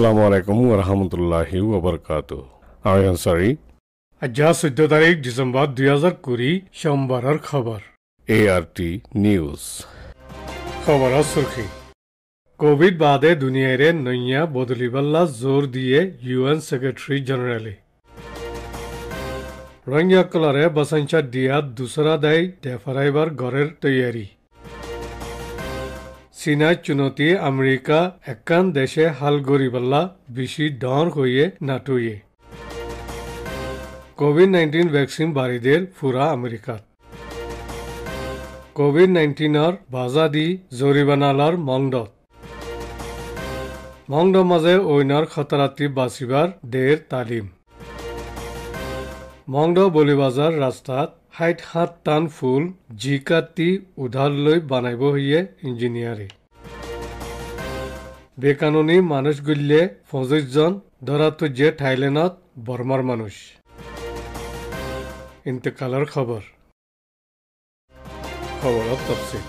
আসসালামু আলাইকুম ওয়া রাহমাতুল্লাহি ওয়া বারাকাতু আই অ্যাম সরি আজ সূত্র তারিখ ডিসেম্বর 2020 শনিবারের খবর আর টি নিউজ খবর আসছে কোভিড-19 দিয়ে দুনিয়া এর নैया বদলি বল্লা জোর দিয়ে ইউএন সেক্রেটারি জেনারেল এ রংয়া কলা রে বসনচা দিয়া दुसरा दाई टेफराइबर গরের તૈયારી সিনাই চুনতি আমেরিকা একান দেশে হাল গরিবাল্লা বেশি ডর হইয়ে নাটুয়ে কোভিড নাইন্টিন ভ্যাকসিন বাড়িদের ফুরা আমেরিকা কোভিড নাইন্টিনের বাজা দি জৰিবানালৰ মংডত মংড মাজে অইনৰ খতরাতি বাচিবাৰ দেৰ তালিম মংড বলিবাজাৰ ৰাস্তাত সাত সাত টান ফুল জি কাটি উধাৰ লৈ বনাব হে ইঞ্জিনিয়াৰে বেকাননী মানুহ গুলিলে ফজজন ধৰাটো যে থাইলেণ্ডত বৰ্মাৰ মানুহ ইন্তেকালৰ খবৰ খবৰত তপচিল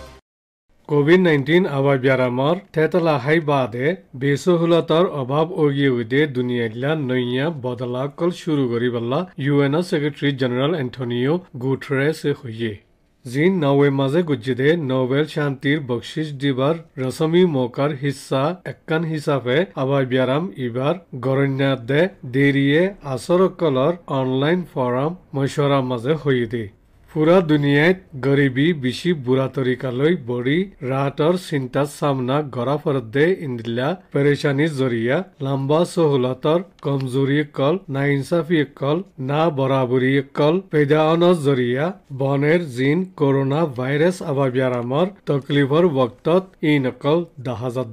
কোভিড নাইণ্টিন আবাৰ ব্যাৰামৰ থেতলা হাই বাদে বেচহুলতাৰ অভাৱ অগিয়ে উদে দুনিয়াগিলা নইয়া বদলাকল শুরু করিবল্লা UN secretary general Antonio Guterres হইয়ে জিন নাওয়ে মাঝে গুজ্জিদে নোবেল শান্তির বকশিস দিবার রসমি মৌকার হিসা একান হিসাবে আবার ব্যারাম ইবাৰ গৰণ্যাদে দেৰিয়ে আসৰকলৰ অনলাইন ফৰাম মশৰা মাজে হইয়ে দেয় पुरा दुनिया गरिबी बिसी बुरा तरिकालोय बडी राहटर चिन्ता सामना घरा फरदे इंदिल्ल्या पेरेशानी जरिया लांबा सहूलतर कमजोरी कल नाइन्साफी कल ना बराबरी कल पैदान जरिया बनेर जिन कोरोना वायरस अबाब्यारामर तकलीफर वक्तत इन कल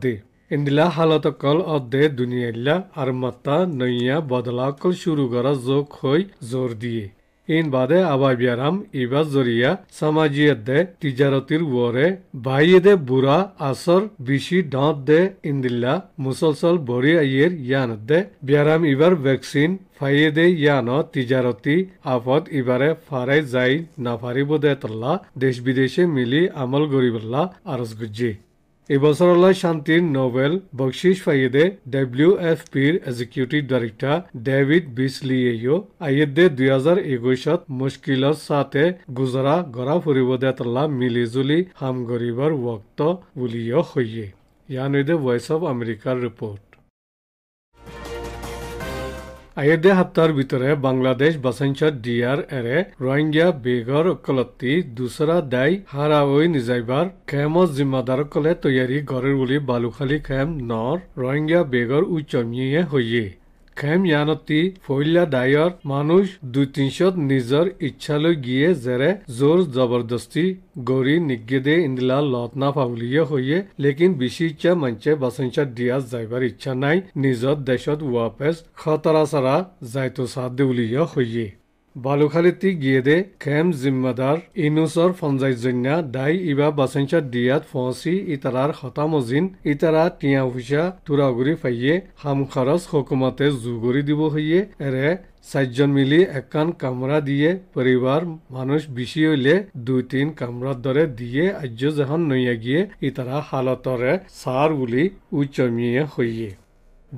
दे इंदिला हालत कल अदे दुनियेल्या आरमत्ता नया बदलाव कल शुरू जो खोय जोर दिए این بعد آبای بیارم ایبا زوریا سماجیت ده تجارتیر وره باید برا اثر بیشی دانت ده اندیلا مسلسل بوری ایر یاند ده بیارم ایبر ویکسین ফাইয়েদে ইয়ান তিজারতি আফত ইবারে ফারে যাই নাফারিব দে তল্লা দেশ বিদেশে মিলি আমল গরিবল্লা আরজ গুজ্জি এইবছৰলৈ শান্তিৰ নভেল বক্সিছ ফায়েদে ডাব্লিউ এফ পিৰ এক্সিকিউটিভ ডাইৰেক্টৰ ডেভিড বিছলিয়েও আয়েদে দুহেজাৰ একৈশত মুস্কিলৰ চাতে গুজৰা গৰা ফুৰিব দে তলা মিলি জুলি সাম গৰিবৰ ৱক্ত বুলিও সৈয়ে ইয়ানৈদে ভইচ অৱ আমেৰিকাৰ ৰিপৰ্ট আয়োধ্যা সপ্তাহৰ ভিতৰত বাংলাদেশ বাচাঞ্চত ডি আৰ এৰে ৰোহিংগা বেগৰ ওকলতি দোচৰা দাই হাৰা ঐ নিজাইবাৰ খেমৰ জিম্মাদাৰসকলে তৈয়াৰী গড়ৰ বুলি বালুখালী খেম নৰ ৰোহিংগা বেগৰ উচ্চমীয়ে হৈয়ে খেম ইয়ানতি ফৈলা ডায়ৰ মানুহ দুই তিনিশত নিজৰ ইচ্ছালৈ গিয়ে জেৰে জোৰ জবৰদস্তি গৰি নিগেদে ইন্দিলা লত নাফাবলগীয়া হৈয়ে লেকিন বিচি ইচ্ছা মঞ্চে বাচনচাত দিয়া যাইবাৰ ইচ্ছা নাই নিজৰ দেশত ৱাপেচ খতৰা চৰা যাইতো চাদ হৈয়ে বালুখালীতি গিয়েদে খেম জিম্মাদার ইনুসর ফঞ্জাইজন্যা দাই ইবা বাসেনসার দিয়াত ফসি ইতারার হতামজিন ইতারা টিয়া হুসা তুরাগুরি ফাইয়ে হামখারস হকুমাতে জুগুরি দিব হইয়ে এরে চাইজন মিলি একান কামরা দিয়ে পরিবার মানুষ বিশি হইলে দুই তিন কামরার দরে দিয়ে আজ্য যখন নইয়া গিয়ে ইতারা হালতরে সার বলি উচমিয়ে হইয়ে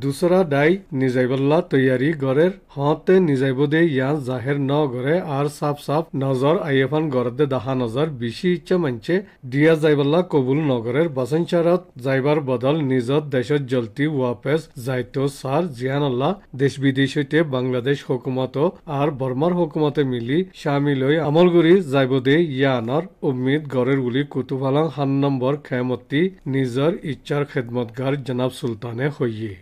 दूसरा দাই निजाइबल्ला तैयारी गरेर হতে নিজাইবদে ইয়া जाहेर ন गरे आर साफ साफ नजर আইয়েফান गरदे দাহা नजर बिशी ইচ্ছা मान्छे দিয়া जाइबल्ला কবুল नगरेर বাসাঞ্চারত যাইবার বদল নিজত দেশত জলতি ওয়াপেস জাইতো সার জিয়ানল্লাহ দেশ বিদেশতে বাংলাদেশ হকুমত আর বর্মার হকুমতে মিলি সামিল হই আমলগুড়ি যাইবদে ইয়ানর উম্মিদ গরের গুলি কুতুফালাং হান নম্বর খেমতি নিজর ইচ্ছার খেদমতগার জনাব সুলতানে হইয়ে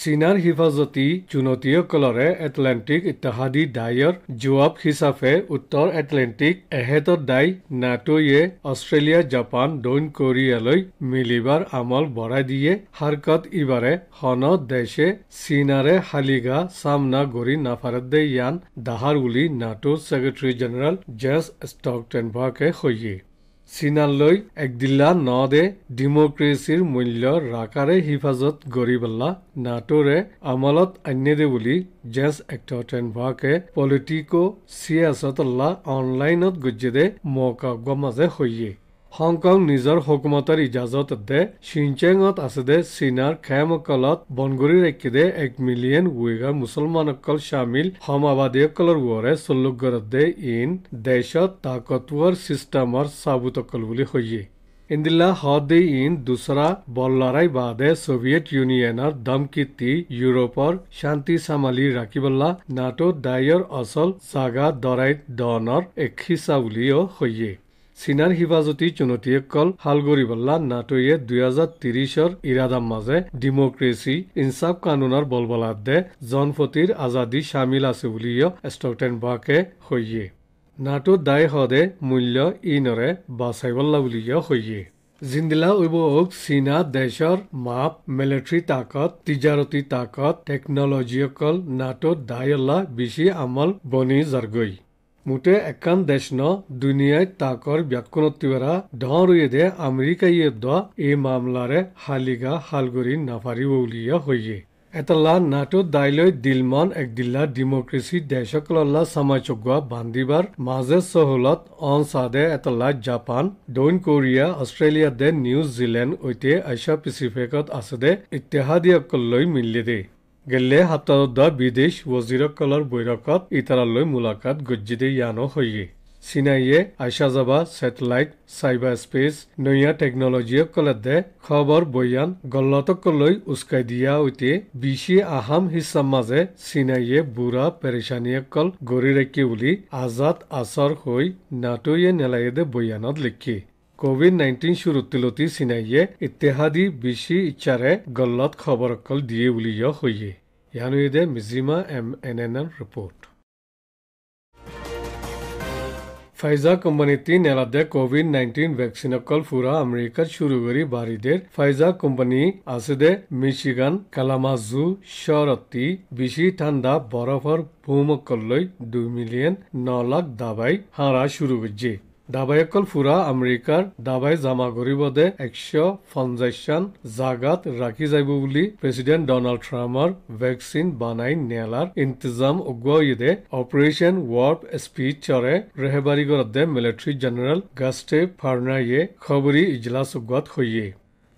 চীনাৰ হিফাজতি চুনতীসকলৰে এটলেণ্টিক ইতাহাদী দায়ৰ জোৱাব হিচাপে উত্তৰ এটলেণ্টিক এহেতৰ দায় নাটোৱে অষ্ট্ৰেলিয়া জাপান দৈন কোৰিয়ালৈ মিলিবাৰ আমল বঢ়াই দিয়ে হাৰকত ইবাৰে সন দেশে চীনাৰে শালিগা চামনা গৰি নাফাৰদ্দে য়ান দাহাৰ বুলি নাটোৰ ছেক্ৰেটেৰী জেনেৰেল জেছ ষ্টকটেনভাকে সহিয়ে চীনালৈ একদিলা ন দে ডেমক্ৰেচিৰ মূল্য ৰাকাৰে হিফাজত গঢ়িবলা নাটোৰে আমলত আনে দে বুলি জেছ এক্টেনভাকে পলিটিক চিয়াছতল্লা অনলাইনত গুজ্জে দে মকা গমাজে হৈয়ে হংকং নিজৰ হুকুমতৰ ইজাজত দে শ্বিনচেঙত আছে দে চীনাৰ খেম বনগৰি বনগুৰি ৰাখি দে এক মিলিয়ন উইগাৰ মুছলমানসকল চামিল সমাবাদীসকলৰ ওৱৰে চল্লুকৰ দে ইন দেশত তাকতৱৰ চিষ্টেমৰ চাবুত কল বুলি সহিয়ে ইন্দিলা হদে ইন দোচৰা বল্লাৰাই বাদে ছোভিয়েট ইউনিয়নৰ দমকীৰ্তি ইউৰোপৰ শান্তি চামালি ৰাখিবলা নাটো দায়ৰ অচল জাগা দৰাই ডনৰ এক সিচা বুলিও সহিয়ে চীনাৰ হিফাজতি চুনতিয়ে কল হালগৰিবল্লা নাটোৱে দুই হাজাৰ ত্ৰিশৰ ইৰাদাৰ মাজে ডেমক্ৰেচি ইনচাফ কানুনৰ দে জনফতিৰ আজাদী চামিল আছে বুলিও ষ্টকটেনবাকে হৈয়ে নাটো দায় হদে মূল্য ইনৰে বাছাইবল্লা বুলিও হৈয়ে জিন্দিলা উইব চীনা দেশৰ মাপ মিলিটাৰী তাকত তিজাৰতী তাকত টেকনলজিয়কল নাটো দায়ল্লা বেছি আমল বনি জাৰগৈ মুটে একান দেশ ন দুনিয়াই তাকৰ ব্যাকুণত্তি বেৰা ঢৰুয়েদে আমেৰিকা ইয়েদ এই মামলাৰে হালিগা শালগুৰি নাফাৰিব উলিয়া হৈয়ে এটা লা নাটো দাইলৈ দিলমান এক দিল্লা ডেমক্ৰেচি দেশকলা চামাচকুৱা বান্ধিবাৰ মাজে চহলত অন চাদে এটা লা জাপান দৈন কোৰিয়া অষ্ট্ৰেলিয়া দে নিউজিলেণ্ড ঐতিহ্য এছিয়া পেচিফিকত আছে দে ইতিহাদীসকললৈ মিলি দেই গেলে সপ্তাহোদ্ধা বিদেশ ৱজিৰসকলৰ বৈৰকত ইটাৰালৈ মুলাকাত গজ্জিদে ইয়ানো হয়ে চিনাইয়ে আশা যাবা ছেটেলাইট চাইবাৰ স্পেচ নৈয়া টেকনলজিসকলে দে খবৰ বৈয়ান গল্লতকলৈ উচকাই দিয়া সৈতে বিশে আহাম হিচাপ মাজে চিনাইয়ে বুঢ়া পেৰিচানীসকল গঢ়ি ৰাখি বুলি আজাদ আচৰ হৈ নাটৈয়ে নেলাইয়ে দে বৈয়ানত লিখি কোভিড নাইন্টিন শুরুತ್ತಿলতি সিনাইয়ে ইত্যাদি বেশি ইচ্ছারে গল্লত খবর অকল দিয়ে উলিয় হইয়ে ইয়ানুইদে Mizzima M N N N report Pfizer কোম্পানিটি নেলাদে কোভিড নাইন্টিন ভ্যাকসিন অকল ফুরা আমেরিকার শুরু করি বাড়িদের ফাইজা কোম্পানি আছে দে মিশিগান কালামাজু শরতি বেশি ঠান্ডা বরফর ভূমকল দুই মিলিয়ন ন লাখ দাবাই হারা শুরু করছে ডাবায়কল ফুৰা আমেৰিকাৰ ডাবাই জামা কৰিব দে একশ পঞ্চাইছ জাগাত ৰাখি যাব বুলি প্ৰেচিডেণ্ট ডনাল্ড ট্ৰাম্পৰ ভেকচিন বনাই নেলাৰ ইন্তজাম উগুৱাই দে অপাৰেচন ৱৰ্ড স্পীচৰে ৰেহবাৰীগৰ দে মিলিটাৰী জেনেৰেল গাষ্টে ফাৰ্নাইয়ে খবৰী ইজলাছ উগুৱাত সৈয়ে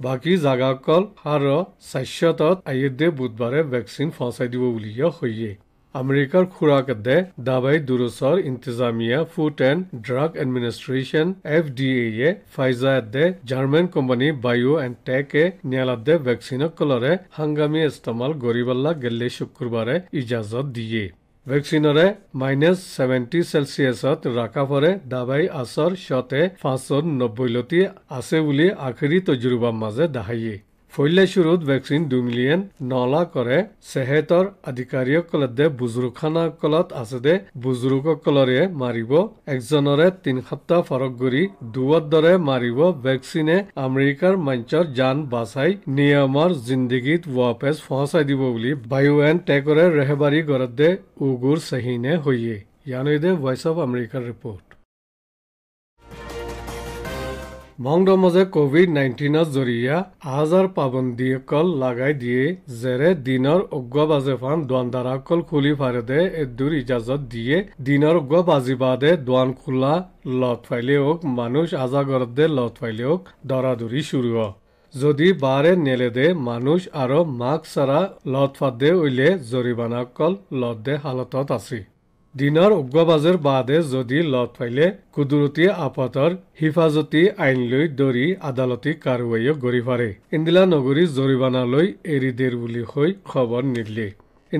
বাকী জাগাকল হাৰ স্বাস্থ্যত আয়ুৰ্দে বুধবাৰে ভেকচিন ফচাই দিব বুলিও সৈয়ে আমেৰিকাৰ খুৰাক দে দাবাই দুৰসৰ ইন্তজামিয়া food and drug administration F D এয়ে ফাইজা দে জাৰ্মান কোম্পানী বায়ো এণ্ড টেকে এ নিয়ালাদ কলৰে হাংগামী ইস্তেমাল হাঙ্গামি ইস্তমাল গৰিবাল্লা গেলে শুক্ৰবাৰে ইজাজত দিয়ে ভেকচিনৰে মাইনাস ছেভেণ্টি চেলচিয়াছত ৰাখা পৰে দাবাই আচৰ শ্বতে পাঁচশো নব্বৈ লতি আছে বুলি আখেৰি তজুৰবাৰ মাজে দাহাইয়ে ফৈল্যাশুৰত ভেকচিন দুই মিলিয়ন নলা কৰে চেহেতৰ আধিকাৰীসকলত দে বুজুৰ্গসকলত আছে দে বুজুৰ্গসকলৰে মাৰিব একজনৰে তিনি সপ্তাহ ফৰক কৰি দুৱৰ দৰে মাৰিব ভেকচিনে আমেৰিকাৰ মঞ্চৰ যান বাচাই নিয়মৰ জিন্দগীত ৱাপেজ ফচাই দিব বুলি বায়ু এন টেকৰে ৰেহবাৰী দে উগুৰ চেহিনে হৈয়ে ইয়ানৈ দে ভইচ অৱ আমেৰিকাৰ ৰিপৰ্ট মংদমজে মাজে কভিড নাইণ্টিনৰ জৰিয়া আহাজাৰ পাবন্দী অকল লগাই দিয়ে যেৰে দিনৰ উগ্ৰবাজেফান দোৱানদাৰা অকল খুলি ফাৰে দে এদুৰ ইজাজত দিয়ে দিনৰ উগ্ৰবাজিবাদে দোৱান খোলা লত ফাইলে হওক মানুহ আজাগৰদে লত ফাইলে হওক দৰা দৌৰি চুৰ যদি বাৰে নেলেদে মানুহ আৰু মাক চাৰা লত ফাদে উলিয়াই জৰিমানা অকল লত দে হালতত আছিল দিনৰ উগ্ৰবাজৰ বাদে যদি লট পাইলে কুদৰতী আপতৰ হিফাজতী আইনলৈ দৰি আদালতী কাৰ্বাইও গৰি পাৰে ইন্দিলা নগৰী জৰিমানালৈ এৰি দেৰ বুলি হৈ খবৰ নিদিলে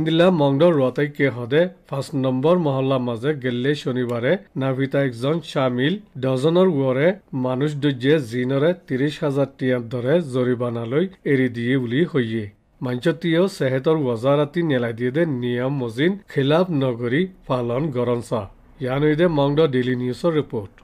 ইন্দিলা মংগল ৰতাইকে সদে পাঁচ নম্বৰ মহল্লাৰ মাজে গেলে শনিবাৰে নাভিতা একজন চামিল ডজনৰ ওৱৰে মানুহ দৰ্যে জিনৰে ত্ৰিশ হাজাৰ টিয়াৰ দৰে জৰিমানালৈ এৰি দিয়ে বুলি সহিয়ে মাঞ্চতীয় চেহেতৰ ৰাতি নেলাই দিয়ে দে নিয়ম মজিন খিলাপ নগৰী পালন গৰঞ্চা ইয়ানৈ দে মংগ ডেইলি নিউজৰ ৰিপৰ্ট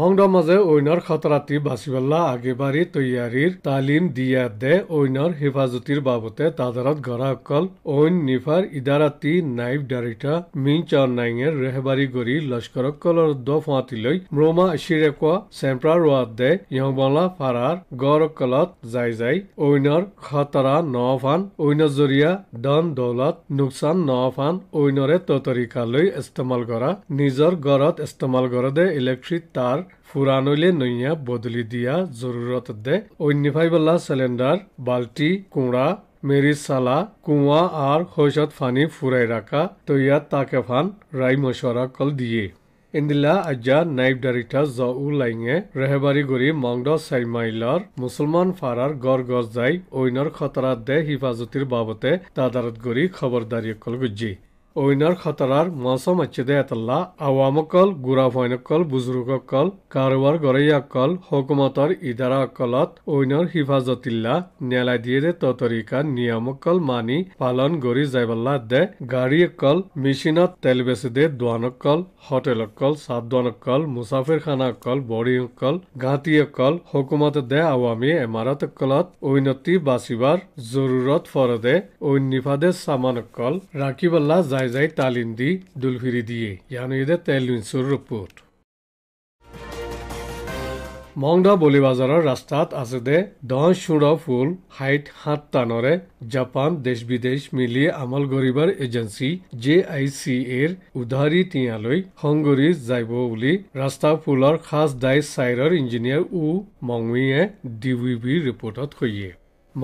মংডৰ মাজে অইনৰ খতৰাতি বাচিবল্লা আগেবাৰী তৈয়াৰীৰ তালিম দিয়া দে ঐনৰ হেফাজতিৰ বাবতে তাদাৰত গৰাসকল অইন নিফাৰ ইদাৰাতি নাইফ ডাৰিঠা মিন চৰনাঙে ৰেহবাৰী গৰি লস্কৰক কলৰ দ ফুৱাটিলৈ ম্ৰমা আশিৰেক চেম্প্ৰা ৰোৱাত দে ইহবলা ফাৰাৰ গড়কলত যাই যাই অইনৰ খতৰা নফান ফান জৰিয়া ডন দৌলত নোকচান নফান ফান ঐনৰে ততৰিকালৈ ইস্তেমাল কৰা নিজৰ গড়ত ইস্তেমাল কৰা দে ইলেক্ট্ৰিক তাৰ বাৰ ফুৰানইলে নইয়া বদলি দিয়া জৰুৰত দে অন্যভাই বেলা সিলিন্ডাৰ বাল্টি কোৰা মেৰি সালা কুয়া আৰ হৈশত ফানি ফুৰাই ৰাখা তৈয়া তাকে ফান ৰাই মশৰা কল দিয়ে ইন্দিলা আজ্জা নাইব ডাইৰেক্টৰ জউ উ লাইঙে রেহবারি গরি মংড সাইমাইলর মুছলমান ফারার গর গজ যাই ঐনর খতরা দে হিফাজতির বাবতে তাদারত গরি খবরদারি কল গুজি ওইনার খতরার মৌসম হচ্ছিদে এতল্লা আওয়ামকল গুড়াফয়নকল বুজুর্গকল কারোবার গড়াইয়াকল হকুমতর ইদারা অকলত ওইনর হিফাজতিল্লা নেলাই দিয়ে দে নিয়ম নিয়মকল মানি পালন গড়ি যাইবল্লা দে গাড়ি অকল মেশিনত তেল বেচি দে হোটেল দোয়ানকল হোটেলকল সাবদানকল মুসাফির খানাকল বড়িকল ঘাঁটিয়কল হকুমত দে আওয়ামী এমারতকলত ঐনতি বাঁচিবার জরুরত ফরদে ঐন নিফাদে সামানকল রাখিবল্লা যাই Zayt Talindi, Dulfiri Diye. Yani de Telin Surruput. Mongda Bolivazara Rastat Azade, Don Shura Full, Height Hat Tanore, Japan Deshbidesh Mili Amal Goribar Agency, JIC Air, Udhari Tinaloi, Hungary Zaibouli, Rasta Fuller Khas Dice Sider Engineer U Mongwe, DVB Reported Koye.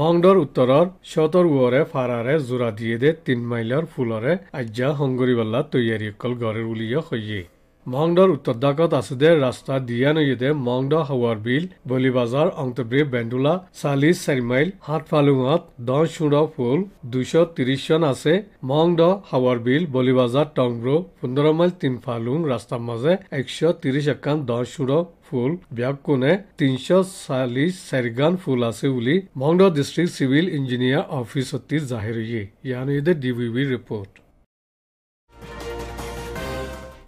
মংদৰ উত্তৰৰ চতৰৱৰে ফাৰাৰে জোৰা দিয়ে দে মাইলৰ ফুলৰে আজ্যা সংগৰিবাল্লা তৈয়াৰী অকল গড়ে উলিয়া সৈয়ে মংডৰ উত্তৰদাকত আছে দে ৰাস্তা দিয়া নৈয়ে দে মংড হাৱাৰ বিল বলিবাজাৰ অংতব্ৰে বেণ্ডোলা চালিচ চাৰিমাইল হাটফালুঙত দহ চুড় ফুল দুশ ত্ৰিশ চন আছে মংদ হাৱাৰ বিল বলিবাজাৰ টংব্ৰু পোন্ধৰ মাইল তিন ফালুং ৰাস্তাৰ মাজে একশ ত্ৰিশ একান দহ চুড় ফুল ব্যাগ কোণে তিনিশ চাল্লিশ ফুল আছে বুলি মংড ডিষ্ট্ৰিক্ট চিভিল ইঞ্জিনিয়াৰ অফিচতী জাহিৰ ইয়ানৈয়ে দে ডি বিৰ ৰিপৰ্ট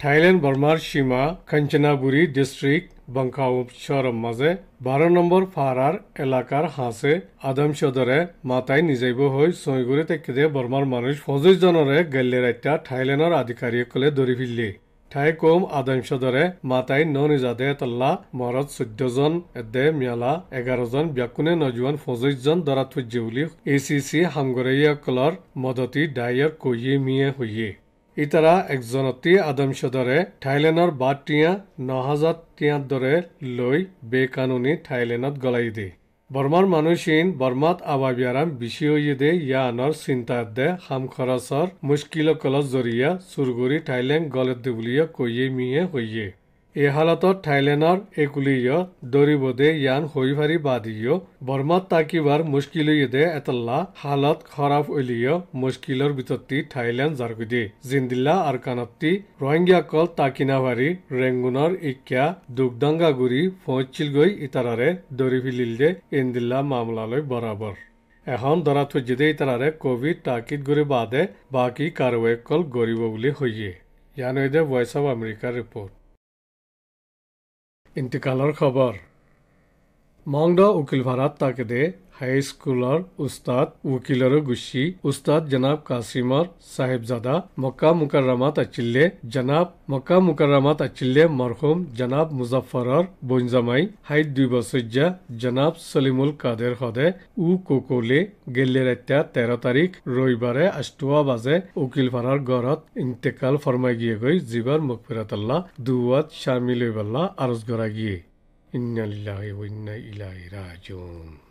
থাইল্যান্ড বর্মার সীমা খাঞ্চনাবুরি ডিস্ট্রিক্ট বাংখাউপ শহরের মাঝে বারো নম্বর ফাহারার এলাকার হাঁসে আদম সদরে মাতাই নিজাইব হই সৈগুড়ি থেকে দিয়ে বর্মার মানুষ ফজুজ জনরে গেল্লে রাইটা থাইল্যান্ডের আধিকারিকলে ধরি ফিরলি ঠাই কম আদম সদরে মাতাই ন নিজাদে তল্লা মরদ চৈধ্য জন এদে মিয়ালা এগারো জন ব্যাকুনে নজুয়ান ফজৈশ জন দরা বুলি এ সি সি হামগরেইয়া কলর মদতি ডাইয়ার কইয়ে মিয়ে হইয়ে ইতাৰা আদম আদমশ্বদৰে থাইলেণ্ডৰ বাট টিয়া নহাজাত টিয়াৰ দৰে লৈ বেকানুনী থাইলেণ্ডত গলাই দিয়ে বৰ্মাৰ মানুহচীন বৰ্মাত আৱাবিয়াৰাম বিচিঅয়েদে ইয়ানৰ চিন্তাৰ্দে খাম খৰচৰ মুস্কিলকলৰ জৰিয়া চুৰগুৰি থাইলেণ্ড গলেদে বুলিয়ে কৈয়ে মিয়ে হৈয়ে এই হালতত থাইলেণ্ডৰ একুলিয় দৰিবদে ইয়ান শৈভাৰী বাদীয় বৰ্মাত তাকিবাৰ মুস্কিলৈয়েদে এটল্লা হালত খৰাফ অলিয় মুস্কিলৰ ভিততি থাইলেণ্ড জাৰকুদি জিন্দিল্লা আৰু কানত্তি ৰোহিংগ্যাকল তাকিনাভাৰী ৰেংগুনৰ ইক্যা দুগদাংগাগুৰি ফৈচিলগৈ ইতাৰাৰে দৰি ফিলিল যে ইন্দিল্লা মামলালৈ বৰাবৰ এখন দৰাত থৈ যদি ইতাৰাৰে কভিড তাকিত গুৰি বাদে বাকী কল গৰিব বুলি সহিয়ে ইয়ানৈদে ভইচ অৱ আমেৰিকাৰ ৰিপৰ্ট ইন্তিকালৰ খবৰ মংডা উকিল ভাৰত তাকেদে হাই স্কুল অর উস্তাদ উকিল অর গুছি উস্তাদ جناب কাসিম অর সাহেবজাদা মাকাম মুকাররমা তাচিল্লে جناب মাকাম মুকাররমা তাচিল্লে مرحوم جناب মুজাফফর অর বঞ্জamai হাই দুই বসাজ্জা جناب সেলিমউল কাদের খদে উ কোকলে গেলেরে তা 13 তারিখ রবিবারে 8:00 বাজে উকিল পারার গরত ইন্তিকাল ফরমা গিয়ে গয় জিবার মুফরাত আল্লাহ দুয়াত শামিল হইবলা আরজ গরা গি ইনালিল্লাহি ওয়া ইনাইলা ইলাইহি রাজুন